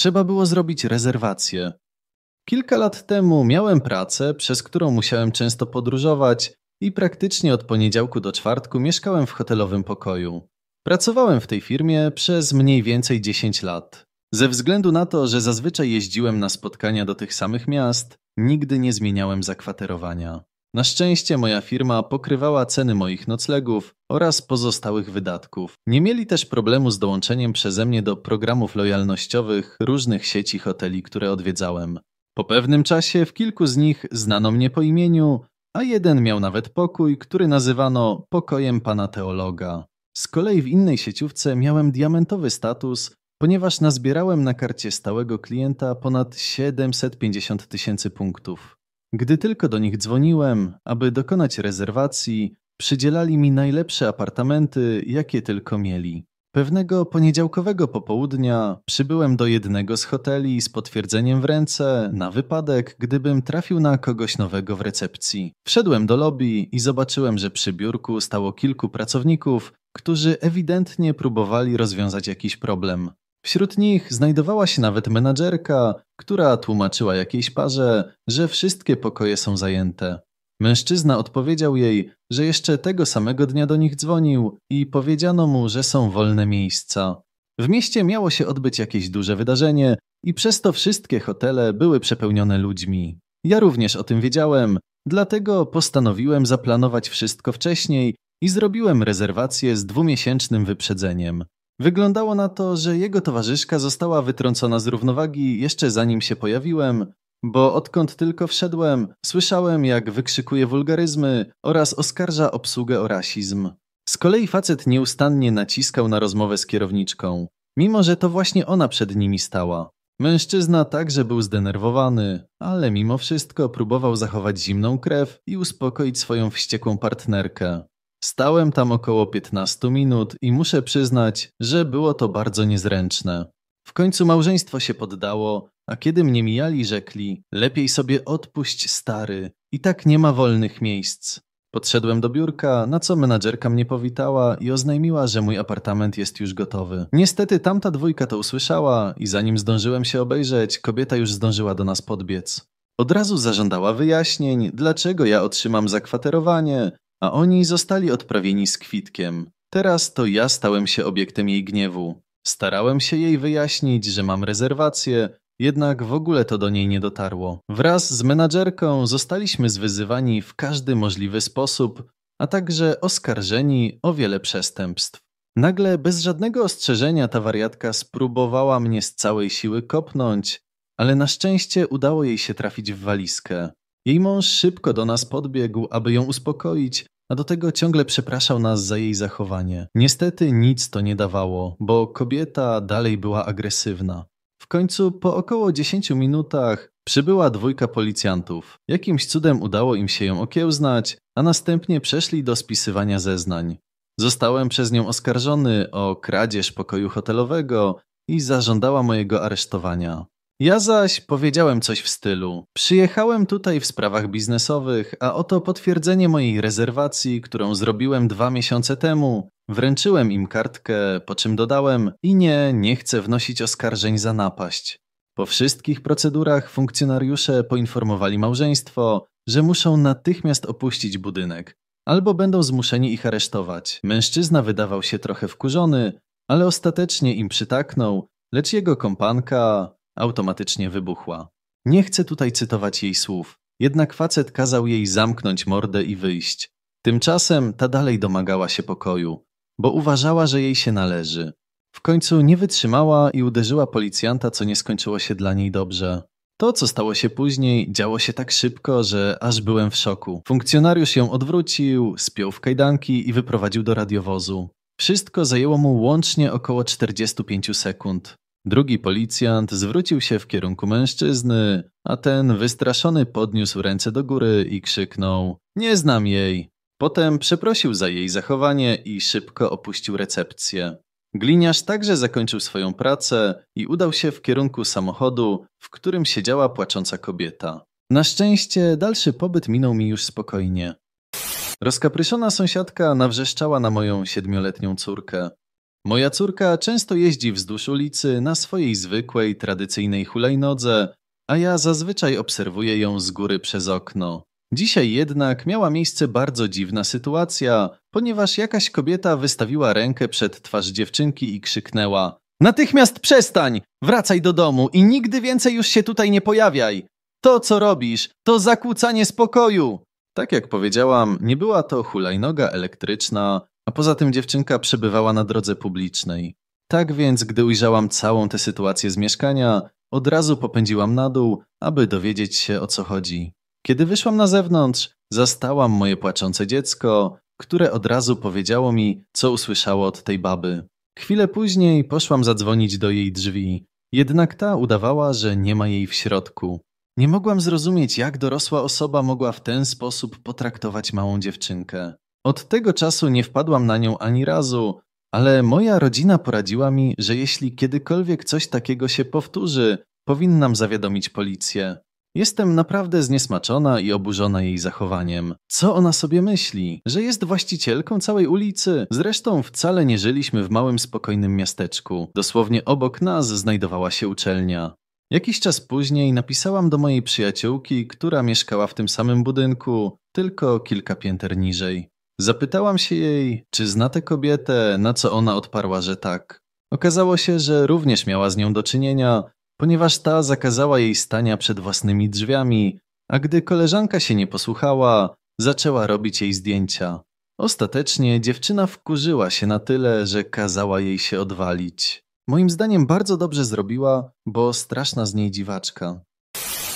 trzeba było zrobić rezerwację. Kilka lat temu miałem pracę, przez którą musiałem często podróżować i praktycznie od poniedziałku do czwartku mieszkałem w hotelowym pokoju. Pracowałem w tej firmie przez mniej więcej 10 lat. Ze względu na to, że zazwyczaj jeździłem na spotkania do tych samych miast, nigdy nie zmieniałem zakwaterowania. Na szczęście moja firma pokrywała ceny moich noclegów oraz pozostałych wydatków. Nie mieli też problemu z dołączeniem przeze mnie do programów lojalnościowych różnych sieci hoteli, które odwiedzałem. Po pewnym czasie w kilku z nich znano mnie po imieniu, a jeden miał nawet pokój, który nazywano pokojem pana teologa. Z kolei w innej sieciówce miałem diamentowy status, ponieważ nazbierałem na karcie stałego klienta ponad 750 tysięcy punktów. Gdy tylko do nich dzwoniłem, aby dokonać rezerwacji, przydzielali mi najlepsze apartamenty, jakie tylko mieli. Pewnego poniedziałkowego popołudnia przybyłem do jednego z hoteli z potwierdzeniem w ręce na wypadek, gdybym trafił na kogoś nowego w recepcji. Wszedłem do lobby i zobaczyłem, że przy biurku stało kilku pracowników, którzy ewidentnie próbowali rozwiązać jakiś problem. Wśród nich znajdowała się nawet menadżerka, która tłumaczyła jakiejś parze, że wszystkie pokoje są zajęte. Mężczyzna odpowiedział jej, że jeszcze tego samego dnia do nich dzwonił i powiedziano mu, że są wolne miejsca. W mieście miało się odbyć jakieś duże wydarzenie i przez to wszystkie hotele były przepełnione ludźmi. Ja również o tym wiedziałem, dlatego postanowiłem zaplanować wszystko wcześniej i zrobiłem rezerwację z dwumiesięcznym wyprzedzeniem. Wyglądało na to, że jego towarzyszka została wytrącona z równowagi jeszcze zanim się pojawiłem, bo odkąd tylko wszedłem, słyszałem jak wykrzykuje wulgaryzmy oraz oskarża obsługę o rasizm. Z kolei facet nieustannie naciskał na rozmowę z kierowniczką, mimo że to właśnie ona przed nimi stała. Mężczyzna także był zdenerwowany, ale mimo wszystko próbował zachować zimną krew i uspokoić swoją wściekłą partnerkę. Stałem tam około 15 minut i muszę przyznać, że było to bardzo niezręczne. W końcu małżeństwo się poddało, a kiedy mnie mijali, rzekli: Lepiej sobie odpuść, stary, i tak nie ma wolnych miejsc. Podszedłem do biurka, na co menadżerka mnie powitała i oznajmiła, że mój apartament jest już gotowy. Niestety tamta dwójka to usłyszała i zanim zdążyłem się obejrzeć, kobieta już zdążyła do nas podbiec. Od razu zażądała wyjaśnień, dlaczego ja otrzymam zakwaterowanie, a oni zostali odprawieni z kwitkiem. Teraz to ja stałem się obiektem jej gniewu. Starałem się jej wyjaśnić, że mam rezerwację, jednak w ogóle to do niej nie dotarło. Wraz z menadżerką zostaliśmy zwyzywani w każdy możliwy sposób, a także oskarżeni o wiele przestępstw. Nagle, bez żadnego ostrzeżenia, ta wariatka spróbowała mnie z całej siły kopnąć, ale na szczęście udało jej się trafić w walizkę. Jej mąż szybko do nas podbiegł, aby ją uspokoić, a do tego ciągle przepraszał nas za jej zachowanie. Niestety nic to nie dawało, bo kobieta dalej była agresywna. W końcu po około 10 minutach przybyła dwójka policjantów. Jakimś cudem udało im się ją okiełznać, a następnie przeszli do spisywania zeznań. Zostałem przez nią oskarżony o kradzież pokoju hotelowego i zażądała mojego aresztowania. Ja zaś powiedziałem coś w stylu: Przyjechałem tutaj w sprawach biznesowych, a oto potwierdzenie mojej rezerwacji, którą zrobiłem dwa miesiące temu. Wręczyłem im kartkę, po czym dodałem: I nie, nie chcę wnosić oskarżeń za napaść. Po wszystkich procedurach funkcjonariusze poinformowali małżeństwo, że muszą natychmiast opuścić budynek, albo będą zmuszeni ich aresztować. Mężczyzna wydawał się trochę wkurzony, ale ostatecznie im przytaknął, lecz jego kompanka, automatycznie wybuchła. Nie chcę tutaj cytować jej słów, jednak facet kazał jej zamknąć mordę i wyjść. Tymczasem ta dalej domagała się pokoju, bo uważała, że jej się należy. W końcu nie wytrzymała i uderzyła policjanta, co nie skończyło się dla niej dobrze. To, co stało się później, działo się tak szybko, że aż byłem w szoku. Funkcjonariusz ją odwrócił, spiął w kajdanki i wyprowadził do radiowozu. Wszystko zajęło mu łącznie około 45 sekund. Drugi policjant zwrócił się w kierunku mężczyzny, a ten wystraszony podniósł ręce do góry i krzyknął: Nie znam jej! Potem przeprosił za jej zachowanie i szybko opuścił recepcję. Gliniarz także zakończył swoją pracę i udał się w kierunku samochodu, w którym siedziała płacząca kobieta. Na szczęście dalszy pobyt minął mi już spokojnie. Rozkapryszona sąsiadka nawrzeszczała na moją siedmioletnią córkę. Moja córka często jeździ wzdłuż ulicy na swojej zwykłej, tradycyjnej hulajnodze, a ja zazwyczaj obserwuję ją z góry przez okno. Dzisiaj jednak miała miejsce bardzo dziwna sytuacja, ponieważ jakaś kobieta wystawiła rękę przed twarz dziewczynki i krzyknęła: Natychmiast przestań! Wracaj do domu i nigdy więcej już się tutaj nie pojawiaj! To, co robisz, to zakłócanie spokoju! Tak jak powiedziałam, nie była to hulajnoga elektryczna, a poza tym dziewczynka przebywała na drodze publicznej. Tak więc, gdy ujrzałam całą tę sytuację z mieszkania, od razu popędziłam na dół, aby dowiedzieć się o co chodzi. Kiedy wyszłam na zewnątrz, zastałam moje płaczące dziecko, które od razu powiedziało mi, co usłyszało od tej baby. Chwilę później poszłam zadzwonić do jej drzwi, jednak ta udawała, że nie ma jej w środku. Nie mogłam zrozumieć, jak dorosła osoba mogła w ten sposób potraktować małą dziewczynkę. Od tego czasu nie wpadłam na nią ani razu, ale moja rodzina poradziła mi, że jeśli kiedykolwiek coś takiego się powtórzy, powinnam zawiadomić policję. Jestem naprawdę zniesmaczona i oburzona jej zachowaniem. Co ona sobie myśli? Że jest właścicielką całej ulicy? Zresztą wcale nie żyliśmy w małym, spokojnym miasteczku. Dosłownie obok nas znajdowała się uczelnia. Jakiś czas później napisałam do mojej przyjaciółki, która mieszkała w tym samym budynku, tylko kilka pięter niżej. Zapytałam się jej, czy zna tę kobietę, na co ona odparła, że tak. Okazało się, że również miała z nią do czynienia, ponieważ ta zakazała jej stania przed własnymi drzwiami, a gdy koleżanka się nie posłuchała, zaczęła robić jej zdjęcia. Ostatecznie dziewczyna wkurzyła się na tyle, że kazała jej się odwalić. Moim zdaniem bardzo dobrze zrobiła, bo straszna z niej dziwaczka.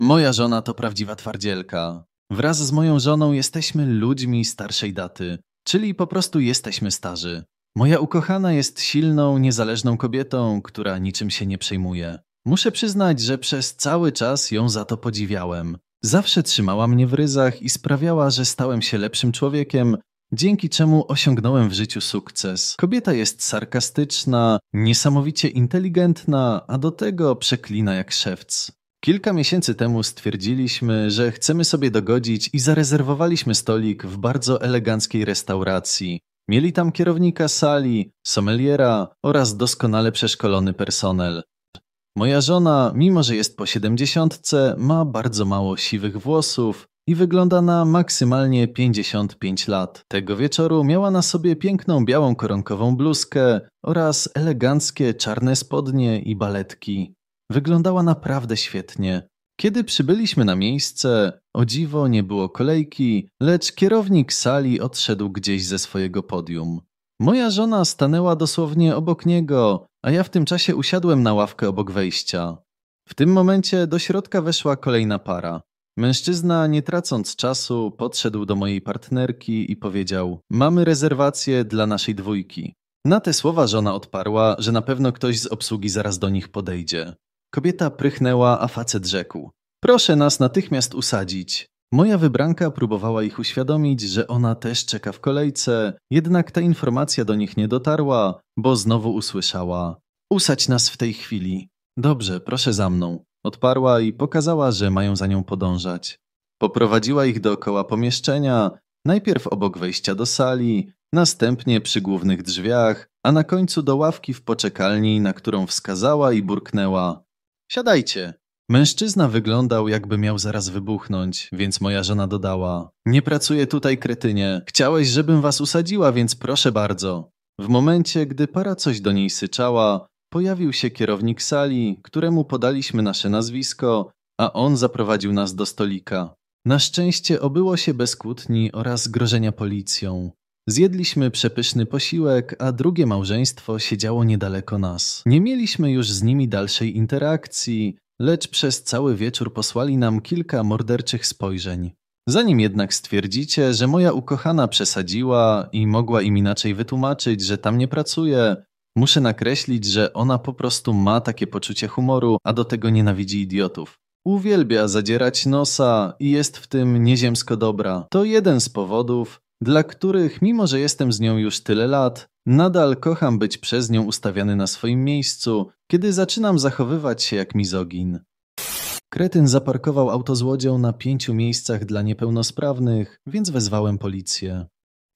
Moja żona to prawdziwa twardzielka. Wraz z moją żoną jesteśmy ludźmi starszej daty, czyli po prostu jesteśmy starzy. Moja ukochana jest silną, niezależną kobietą, która niczym się nie przejmuje. Muszę przyznać, że przez cały czas ją za to podziwiałem. Zawsze trzymała mnie w ryzach i sprawiała, że stałem się lepszym człowiekiem, dzięki czemu osiągnąłem w życiu sukces. Kobieta jest sarkastyczna, niesamowicie inteligentna, a do tego przeklina jak szewc. Kilka miesięcy temu stwierdziliśmy, że chcemy sobie dogodzić i zarezerwowaliśmy stolik w bardzo eleganckiej restauracji. Mieli tam kierownika sali, sommeliera oraz doskonale przeszkolony personel. Moja żona, mimo że jest po siedemdziesiątce, ma bardzo mało siwych włosów i wygląda na maksymalnie 55 lat. Tego wieczoru miała na sobie piękną białą koronkową bluzkę oraz eleganckie czarne spodnie i baletki. Wyglądała naprawdę świetnie. Kiedy przybyliśmy na miejsce, o dziwo nie było kolejki, lecz kierownik sali odszedł gdzieś ze swojego podium. Moja żona stanęła dosłownie obok niego, a ja w tym czasie usiadłem na ławkę obok wejścia. W tym momencie do środka weszła kolejna para. Mężczyzna, nie tracąc czasu, podszedł do mojej partnerki i powiedział: Mamy rezerwację dla naszej dwójki. Na te słowa żona odparła, że na pewno ktoś z obsługi zaraz do nich podejdzie. Kobieta prychnęła, a facet rzekł. Proszę nas natychmiast usadzić. Moja wybranka próbowała ich uświadomić, że ona też czeka w kolejce, jednak ta informacja do nich nie dotarła, bo znowu usłyszała: Usadź nas w tej chwili. Dobrze, proszę za mną. Odparła i pokazała, że mają za nią podążać. Poprowadziła ich dookoła pomieszczenia, najpierw obok wejścia do sali, następnie przy głównych drzwiach, a na końcu do ławki w poczekalni, na którą wskazała i burknęła: Siadajcie. Mężczyzna wyglądał, jakby miał zaraz wybuchnąć, więc moja żona dodała: Nie pracuję tutaj, kretynie. Chciałeś, żebym was usadziła, więc proszę bardzo. W momencie, gdy para coś do niej syczała, pojawił się kierownik sali, któremu podaliśmy nasze nazwisko, a on zaprowadził nas do stolika. Na szczęście obyło się bez kłótni oraz grożenia policją. Zjedliśmy przepyszny posiłek, a drugie małżeństwo siedziało niedaleko nas. Nie mieliśmy już z nimi dalszej interakcji, lecz przez cały wieczór posłali nam kilka morderczych spojrzeń. Zanim jednak stwierdzicie, że moja ukochana przesadziła i mogła im inaczej wytłumaczyć, że tam nie pracuje, muszę nakreślić, że ona po prostu ma takie poczucie humoru, a do tego nienawidzi idiotów. Uwielbia zadzierać nosa i jest w tym nieziemsko dobra. To jeden z powodów, dla których, mimo że jestem z nią już tyle lat, nadal kocham być przez nią ustawiany na swoim miejscu, kiedy zaczynam zachowywać się jak mizogin. Kretyn zaparkował auto z łodzią na pięciu miejscach dla niepełnosprawnych, więc wezwałem policję.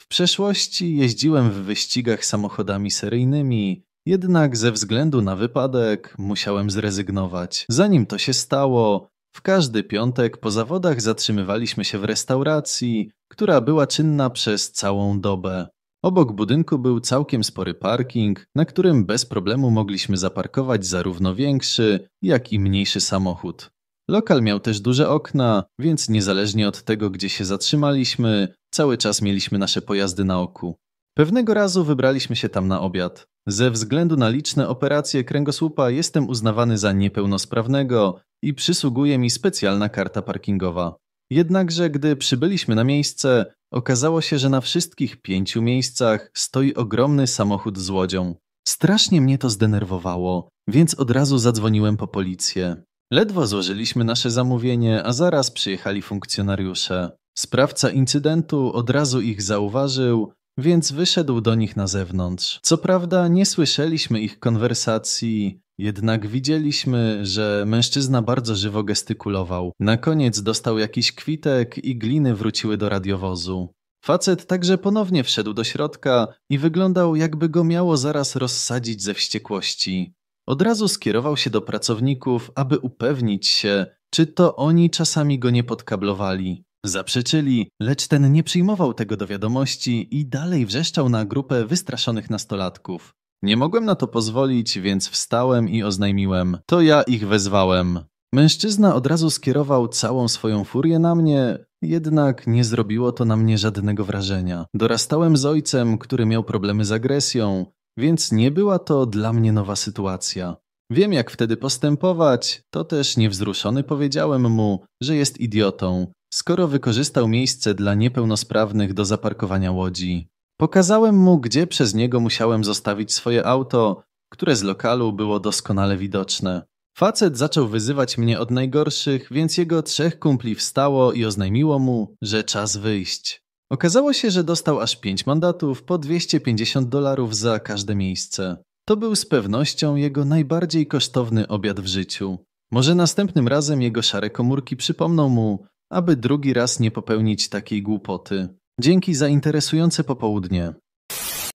W przeszłości jeździłem w wyścigach samochodami seryjnymi, jednak ze względu na wypadek musiałem zrezygnować. Zanim to się stało, w każdy piątek po zawodach zatrzymywaliśmy się w restauracji, która była czynna przez całą dobę. Obok budynku był całkiem spory parking, na którym bez problemu mogliśmy zaparkować zarówno większy, jak i mniejszy samochód. Lokal miał też duże okna, więc niezależnie od tego, gdzie się zatrzymaliśmy, cały czas mieliśmy nasze pojazdy na oku. Pewnego razu wybraliśmy się tam na obiad. Ze względu na liczne operacje kręgosłupa jestem uznawany za niepełnosprawnego i przysługuje mi specjalna karta parkingowa. Jednakże, gdy przybyliśmy na miejsce, okazało się, że na wszystkich pięciu miejscach stoi ogromny samochód z łodzią. Strasznie mnie to zdenerwowało, więc od razu zadzwoniłem po policję. Ledwo złożyliśmy nasze zamówienie, a zaraz przyjechali funkcjonariusze. Sprawca incydentu od razu ich zauważył, więc wyszedł do nich na zewnątrz. Co prawda nie słyszeliśmy ich konwersacji, jednak widzieliśmy, że mężczyzna bardzo żywo gestykulował. Na koniec dostał jakiś kwitek i gliny wróciły do radiowozu. Facet także ponownie wszedł do środka i wyglądał, jakby go miało zaraz rozsadzić ze wściekłości. Od razu skierował się do pracowników, aby upewnić się, czy to oni czasami go nie podkablowali. Zaprzeczyli, lecz ten nie przyjmował tego do wiadomości i dalej wrzeszczał na grupę wystraszonych nastolatków. Nie mogłem na to pozwolić, więc wstałem i oznajmiłem: To ja ich wezwałem. Mężczyzna od razu skierował całą swoją furię na mnie, jednak nie zrobiło to na mnie żadnego wrażenia. Dorastałem z ojcem, który miał problemy z agresją, więc nie była to dla mnie nowa sytuacja. Wiem, jak wtedy postępować, to też niewzruszony powiedziałem mu, że jest idiotą, skoro wykorzystał miejsce dla niepełnosprawnych do zaparkowania łodzi. Pokazałem mu, gdzie przez niego musiałem zostawić swoje auto, które z lokalu było doskonale widoczne. Facet zaczął wyzywać mnie od najgorszych, więc jego trzech kumpli wstało i oznajmiło mu, że czas wyjść. Okazało się, że dostał aż pięć mandatów po 250 dolarów za każde miejsce. To był z pewnością jego najbardziej kosztowny obiad w życiu. Może następnym razem jego szare komórki przypomną mu, aby drugi raz nie popełnić takiej głupoty. Dzięki za interesujące popołudnie.